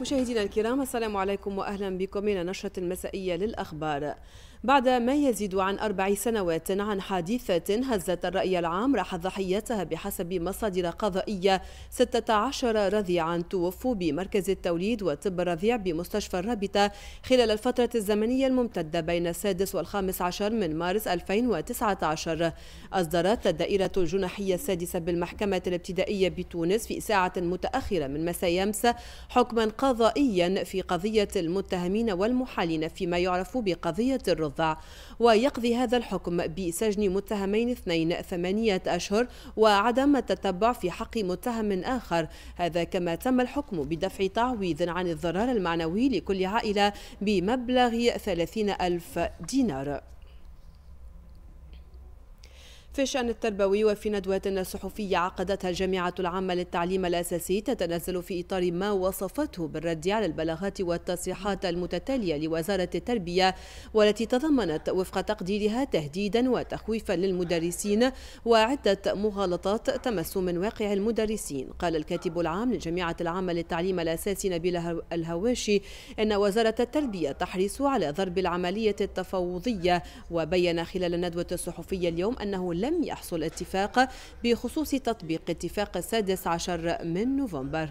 مشاهدينا الكرام السلام عليكم واهلا بكم الى نشره مسائيه للاخبار بعد ما يزيد عن أربع سنوات عن حادثة هزت الرأي العام راحت ضحيتها بحسب مصادر قضائية 16 رضيعا توفوا بمركز التوليد والطب الرضيع بمستشفى الرابطة خلال الفترة الزمنية الممتدة بين السادس والخامس عشر من مارس 2019 أصدرت الدائرة الجناحية السادسة بالمحكمة الابتدائية بتونس في ساعة متأخرة من مساء يمس حكما قضائيا في قضية المتهمين والمحالين فيما يعرف بقضية الرضيع الضفدع ويقضي هذا الحكم بسجن متهمين اثنين ثمانية أشهر وعدم التتبع في حق متهم آخر هذا كما تم الحكم بدفع تعويض عن الضرر المعنوي لكل عائلة بمبلغ 30 ألف دينار في الشأن التربوي وفي ندوة صحفية عقدتها الجامعة العامة للتعليم الأساسي تتنزل في إطار ما وصفته بالرد على البلاغات والتصريحات المتتالية لوزارة التربية والتي تضمنت وفق تقديرها تهديدا وتخويفا للمدرسين وعدة مغالطات تمس من واقع المدرسين قال الكاتب العام للجامعة العامة للتعليم الأساسي نبيل الهواشي أن وزارة التربية تحرص على ضرب العملية التفاوضية وبين خلال الندوة الصحفية اليوم أنه لم يحصل اتفاق بخصوص تطبيق اتفاق السادس عشر من نوفمبر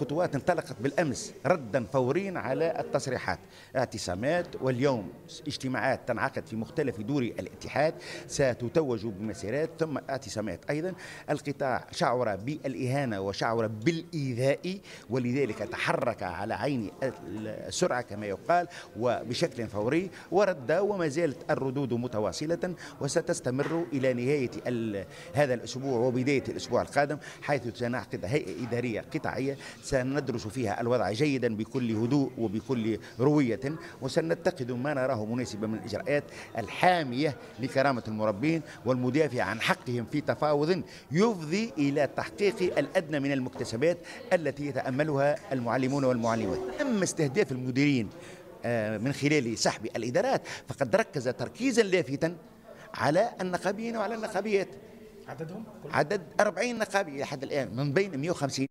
خطوات انطلقت بالامس ردا فوريا على التصريحات اعتصامات واليوم اجتماعات تنعقد في مختلف دور الاتحاد ستتوج بمسيرات ثم اعتصامات ايضا القطاع شعر بالاهانه وشعر بالايذاء ولذلك تحرك على عين السرعه كما يقال وبشكل فوري ورد وما زالت الردود متواصله وستستمر الى نهايه هذا الاسبوع وبدايه الاسبوع القادم حيث سنعقد هيئه اداريه قطاعيه سندرس فيها الوضع جيدا بكل هدوء وبكل روية وسنتقد ما نراه مناسبا من الإجراءات الحامية لكرامة المربين والمدافعة عن حقهم في تفاوض يفضي إلى تحقيق الأدنى من المكتسبات التي يتأملها المعلمون والمعلمات أما استهداف المديرين آه، من خلال سحب الإدارات فقد ركز تركيزا لافتا على النقابين وعلى النقابيات عددهم؟ عدد 40 نقابي لحد الآن من بين 150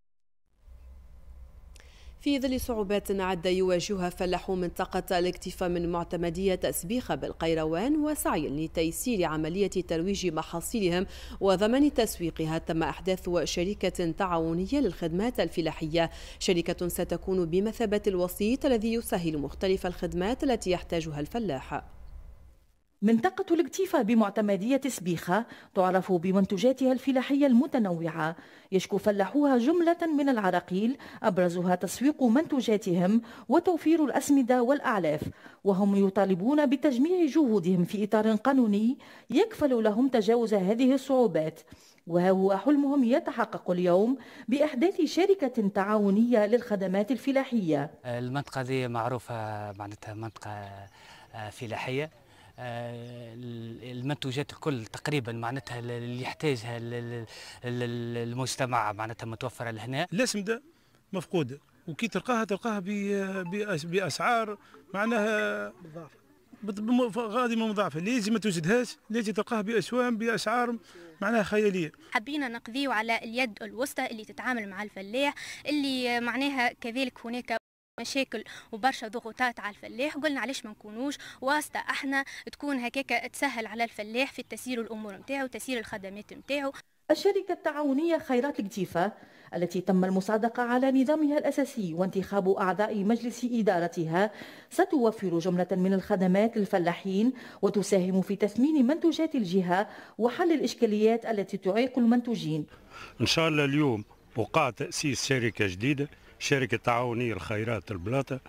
في ظل صعوبات عدة يواجهها فلاحو منطقة الاكتفاء من معتمدية تسبيخة بالقيروان وسعي لتيسير عملية ترويج محاصيلهم وضمان تسويقها تم إحداث شركة تعاونية للخدمات الفلاحية شركة ستكون بمثابة الوسيط الذي يسهل مختلف الخدمات التي يحتاجها الفلاح منطقة الاكتفاء بمعتمدية سبيخة تعرف بمنتجاتها الفلاحية المتنوعة يشكو فلاحوها جملة من العراقيل أبرزها تسويق منتجاتهم وتوفير الأسمدة والأعلاف وهم يطالبون بتجميع جهودهم في إطار قانوني يكفل لهم تجاوز هذه الصعوبات وها هو حلمهم يتحقق اليوم بإحداث شركة تعاونية للخدمات الفلاحية المنطقة دي معروفة معناتها منطقة آه، فلاحية آه، المنتوجات الكل تقريبا معناتها اللي يحتاجها المجتمع معناتها متوفره لهنا الاسمده مفقوده وكي تلقاها تلقاها باسعار معناها غادي من مضاعفه ليش ما توجدهاش ليش تلقاها باسوام باسعار معناها خياليه حبينا نقضيه على اليد الوسطى اللي تتعامل مع الفلاح اللي معناها كذلك هناك مشاكل وبرشا ضغوطات على الفلاح قلنا علاش ما نكونوش واسطه احنا تكون هكاك تسهل على الفلاح في تسيير الامور نتاعو وتسيير الخدمات نتاعو الشركة التعاونية خيرات الكتيفة التي تم المصادقة على نظامها الأساسي وانتخاب أعضاء مجلس إدارتها ستوفر جملة من الخدمات للفلاحين وتساهم في تثمين منتجات الجهة وحل الإشكاليات التي تعيق المنتوجين إن شاء الله اليوم وقع تأسيس شركة جديدة شركة تعاونية الخيرات البلاطة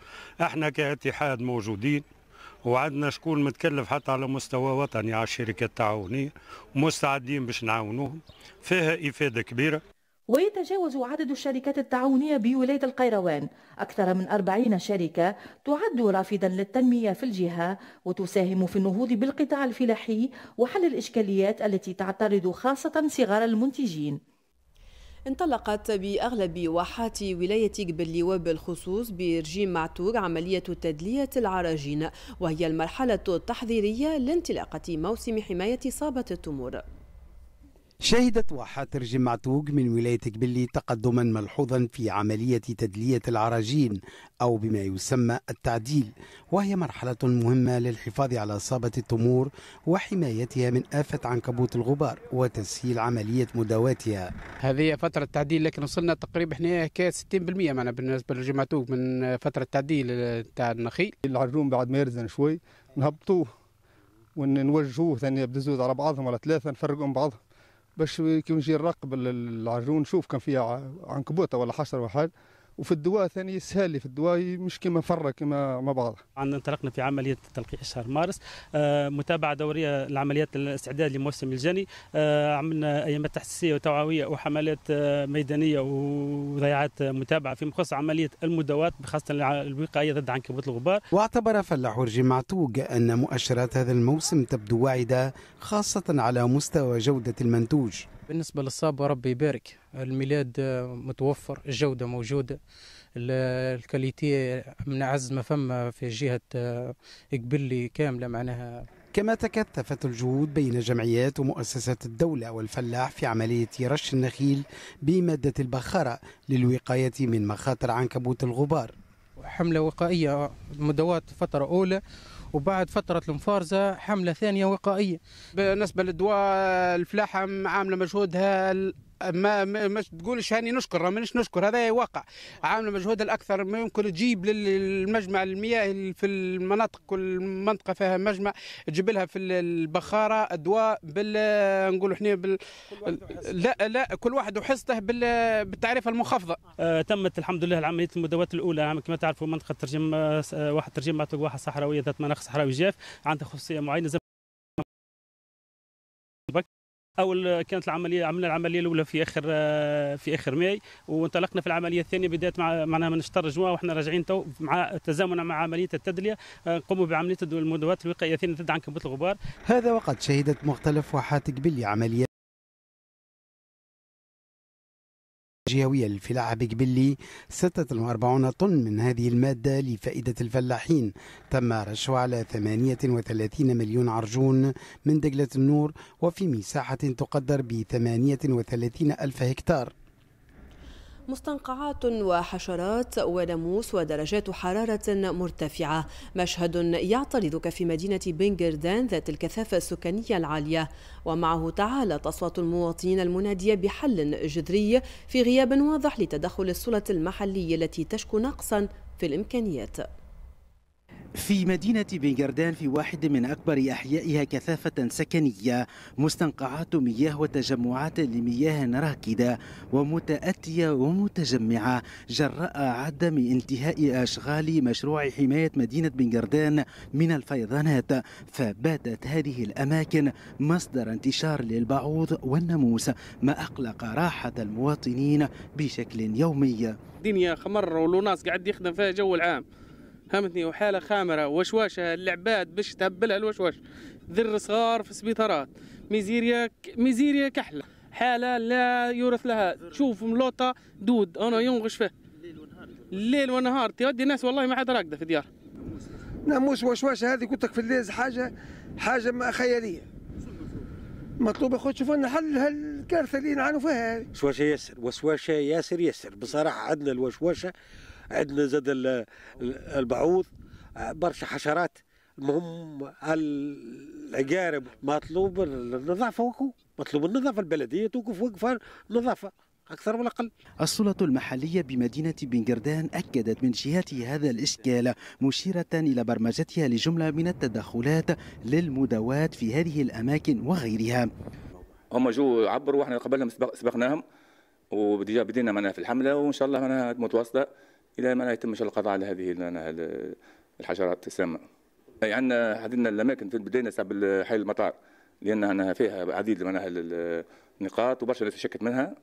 احنا كاتحاد موجودين وعندنا شكون متكلف حتى على مستوى وطني على الشركات التعاونية مستعدين باش نعاونوهم فيها إفادة كبيرة ويتجاوز عدد الشركات التعاونية بولاية القيروان أكثر من 40 شركة تعد رافدا للتنمية في الجهة وتساهم في النهوض بالقطاع الفلاحي وحل الإشكاليات التي تعترض خاصة صغار المنتجين انطلقت بأغلب واحات ولاية قبلي وبالخصوص برجيم معتوق عملية تدلية العراجين وهي المرحلة التحضيرية لانطلاقة موسم حماية إصابة التمور شهدت وحاتر معتوق من ولاية قبلي تقدما ملحوظا في عملية تدلية العراجين أو بما يسمى التعديل وهي مرحلة مهمة للحفاظ على صابة التمور وحمايتها من آفة عنكبوت الغبار وتسهيل عملية مداواتها هذه فترة تعديل لكن وصلنا تقريبا احنا حكاية 60% معنا بالنسبة معتوق من فترة تعديل تاع النخيل العراجون بعد ما يرزن شوي نهبطوه ونوجهوه ثانية بدزوز على بعضهم على ثلاثة نفرقهم بعضهم باش كي نجي نراقب العجون نشوف كان فيها عنكبوته ولا حشره ولا حاجه وفي الدواء ثاني سهل في الدواء مش كما فرة كما ما بعض عندنا انطلقنا في عملية تلقيح شهر مارس آه، متابعة دورية لعمليات الاستعداد لموسم الجني آه، عملنا أيامات تحسيسية وتوعوية وحملات آه، ميدانية وضيعات متابعة في مخصص عملية المدوات بخاصه الوقاية ضد عنكبوت الغبار واعتبر فلاح ورجي معتوق أن مؤشرات هذا الموسم تبدو واعدة خاصة على مستوى جودة المنتوج بالنسبة للصابة ربي يبارك الميلاد آه، متوفر الجودة موجودة الكاليتي من عز ما فما في جهة آه، إقبلي كاملة معناها كما تكثفت الجهود بين جمعيات ومؤسسات الدولة والفلاح في عملية رش النخيل بمادة البخارة للوقاية من مخاطر عنكبوت الغبار حملة وقائية مدوات فترة أولى وبعد فترة المفارزة حملة ثانية وقائية بالنسبة للدواء الفلاحة عاملة مجهودها ما ما تقولش هاني نشكر مانيش نشكر هذا واقع عامل مجهود الاكثر ما يمكن تجيب للمجمع المياه في المناطق كل منطقه فيها مجمع تجيب لها في البخاره ادواء بال نقولوا احنا بال لا لا كل واحد وحصته بال... بالتعريفه المخفضه آه تمت الحمد لله العمليه المداوات الاولى آه، كما تعرفوا منطقه ترجم آه، واحد ترجم واحد صحراويه ذات مناخ صحراوي جاف عندها خصوصيه معينه اول كانت العمليه عملنا العمليه الاولى في اخر آه، في اخر ماي وانطلقنا في العمليه الثانيه بدايه مع معناها من شطر الجمعه واحنا راجعين تو مع تزامنا مع عمليه التدليه آه، نقوموا بعمليه المدوات الوقائيه الثانيه ضد عنكبوت الغبار هذا وقد شهدت مختلف واحات قبلي عمليه جهوية للفلاحة بجبلي 46 طن من هذه المادة لفائدة الفلاحين تم رشو على 38 مليون عرجون من دجلة النور وفي مساحة تقدر ب 38 ألف هكتار مستنقعات وحشرات وناموس ودرجات حرارة مرتفعة مشهد يعترضك في مدينة بنغردان ذات الكثافة السكانية العالية ومعه تعالت أصوات المواطنين المنادية بحل جذري في غياب واضح لتدخل السلطة المحلية التي تشكو نقصا في الإمكانيات في مدينة بنجردان في واحد من أكبر أحيائها كثافة سكنية مستنقعات مياه وتجمعات لمياه راكدة ومتأتية ومتجمعة جراء عدم انتهاء أشغال مشروع حماية مدينة بنجردان من الفيضانات فباتت هذه الأماكن مصدر انتشار للبعوض والناموس ما أقلق راحة المواطنين بشكل يومي دنيا خمر والناس قاعد يخدم فيها جو العام فهمتني وحاله خامره وشواشه العباد باش تهبلها الوشواش ذر صغار في السبيطارات ميزيريا ميزيريا كحله حاله لا يورث لها تشوف ملوطه دود انا ينغش فيه الليل ونهار تودي الناس والله ما حد راقده في ديار ناموس وشواشه هذه قلت لك في الليل حاجه حاجه خياليه مطلوب اخويا تشوف لنا حل هالكارثه اللي نعانوا فيها هذه. وشواشه ياسر وشواشه ياسر ياسر بصراحه عندنا الوشواشه عندنا زاد البعوض برشا حشرات المهم العقارب مطلوب النظافه وكو مطلوب النظافه البلديه توقف وقفه نظافه أكثر ولا أقل السلطة المحلية بمدينة بنجردان أكدت من جهتها هذا الإشكال مشيرة إلى برمجتها لجملة من التدخلات للمداواة في هذه الأماكن وغيرها هم جو عبروا واحنا قبلهم سبقناهم وديجا بدينا معنا في الحملة وإن شاء الله معنا متواصلة الى ما لا يتم شاء القضاء على هذه الحشرات السامه. يعني عندنا هذه الاماكن في بدينا سب حي المطار لان أنا فيها عديد من النقاط وبرشا ناس شكت منها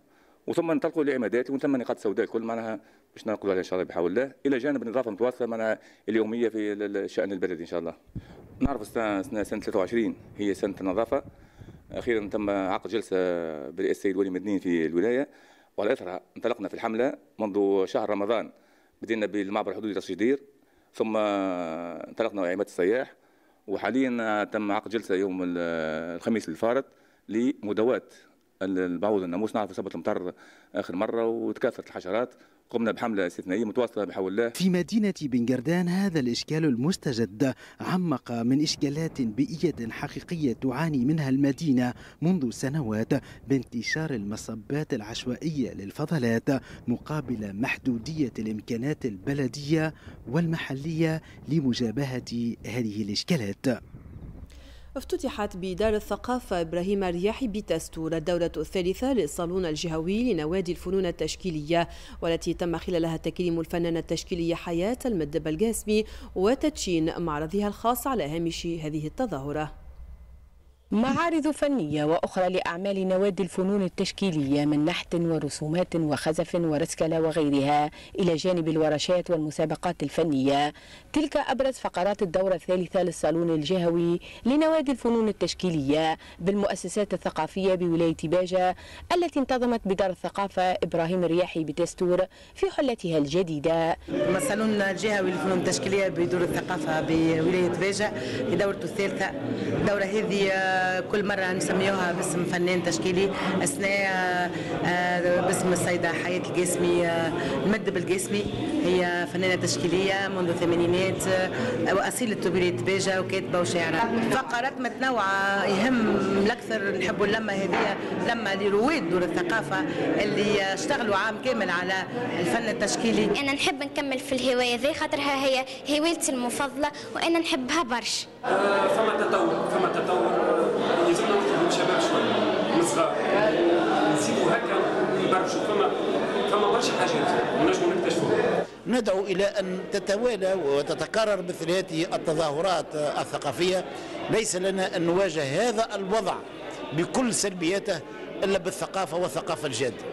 وثم انطلقوا لعمادات وثم نقاط سوداء الكل معناها باش ننقلوا عليها ان شاء الله بحول الله الى جانب النظافه المتواصله معناها اليوميه في الشان البلدي ان شاء الله. نعرف سنه 23 هي سنه النظافه اخيرا تم عقد جلسه برئاسه السيد ولي مدنين في الولايه وعلى اثرها انطلقنا في الحمله منذ شهر رمضان بدينا بالمعبر الحدودي للشدير ثم انطلقنا عماد السياح وحاليا تم عقد جلسه يوم الخميس الفارط لمداواه البعوض الناموس نعرف سبت المطر اخر مره وتكاثرت الحشرات قمنا بحمله استثنائيه متواصله بحول الله في مدينه بن هذا الاشكال المستجد عمق من اشكالات بيئيه حقيقيه تعاني منها المدينه منذ سنوات بانتشار المصبات العشوائيه للفضلات مقابل محدوديه الامكانات البلديه والمحليه لمجابهه هذه الاشكالات افتتحت بدار الثقافة إبراهيم الرياحي بتستور الدورة الثالثة للصالون الجهوي لنوادي الفنون التشكيلية والتي تم خلالها تكريم الفنانة التشكيلية حياة المدب القاسمي وتدشين معرضها الخاص على هامش هذه التظاهرة معارض فنية وأخرى لأعمال نوادي الفنون التشكيلية من نحت ورسومات وخزف ورسكلة وغيرها إلى جانب الورشات والمسابقات الفنية تلك أبرز فقرات الدورة الثالثة للصالون الجهوي لنوادي الفنون التشكيلية بالمؤسسات الثقافية بولاية باجة التي انتظمت بدار الثقافة إبراهيم الرياحي بتستور في حلتها الجديدة الصالون الجهوي للفنون التشكيلية بدور الثقافة بولاية باجة في دورته الثالثة الدورة هذه كل مره نسميوها باسم فنان تشكيلي اثناء آه، باسم السيده حياه الجسمي آه، المد بالجسمي هي فنانه تشكيليه منذ الثمانينات آه، واصيله تبريد باجه وكاتبه وشاعره فقرات متنوعه يهم الاكثر نحبوا اللمه هذه لما لرواد دور الثقافه اللي اشتغلوا عام كامل على الفن التشكيلي انا نحب نكمل في الهوايه ذي خاطرها هي هوايتي المفضله وانا نحبها برشا فما تطور فما تطور اللي زعما شباب شويه من صغار نسيبوا هكا فما فما برشا حاجات نجموا ندعو إلى أن تتوالى وتتكرر مثل هذه التظاهرات الثقافية ليس لنا أن نواجه هذا الوضع بكل سلبياته إلا بالثقافة والثقافة الجادة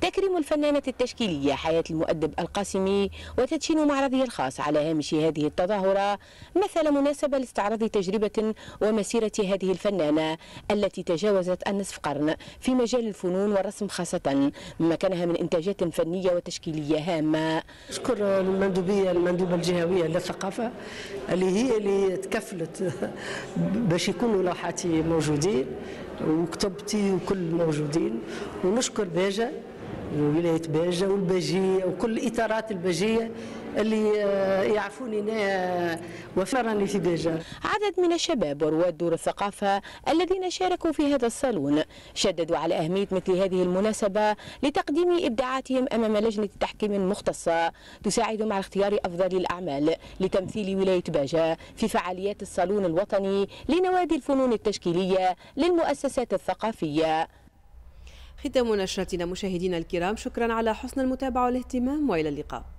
تكريم الفنانة التشكيلية حياة المؤدب القاسمي وتدشين معرضه الخاص على هامش هذه التظاهرة مثل مناسبة لاستعراض تجربة ومسيرة هذه الفنانة التي تجاوزت النصف قرن في مجال الفنون والرسم خاصة مما كانها من إنتاجات فنية وتشكيلية هامة أشكر المندوبية المندوبة الجهوية للثقافة اللي هي اللي تكفلت باش يكونوا لوحاتي موجودين وكتبتي وكل موجودين ونشكر باجة ولايه باجه والبجيه وكل الاطارات البجيه اللي آه، يعرفوني انا آه، وفرني في باجه. عدد من الشباب ورواد دور الثقافه الذين شاركوا في هذا الصالون شددوا على اهميه مثل هذه المناسبه لتقديم ابداعاتهم امام لجنه تحكيم مختصه تساعدهم على اختيار افضل الاعمال لتمثيل ولايه باجه في فعاليات الصالون الوطني لنوادي الفنون التشكيليه للمؤسسات الثقافيه. ختام نشرتنا مشاهدينا الكرام شكرا على حسن المتابعة والاهتمام وإلى اللقاء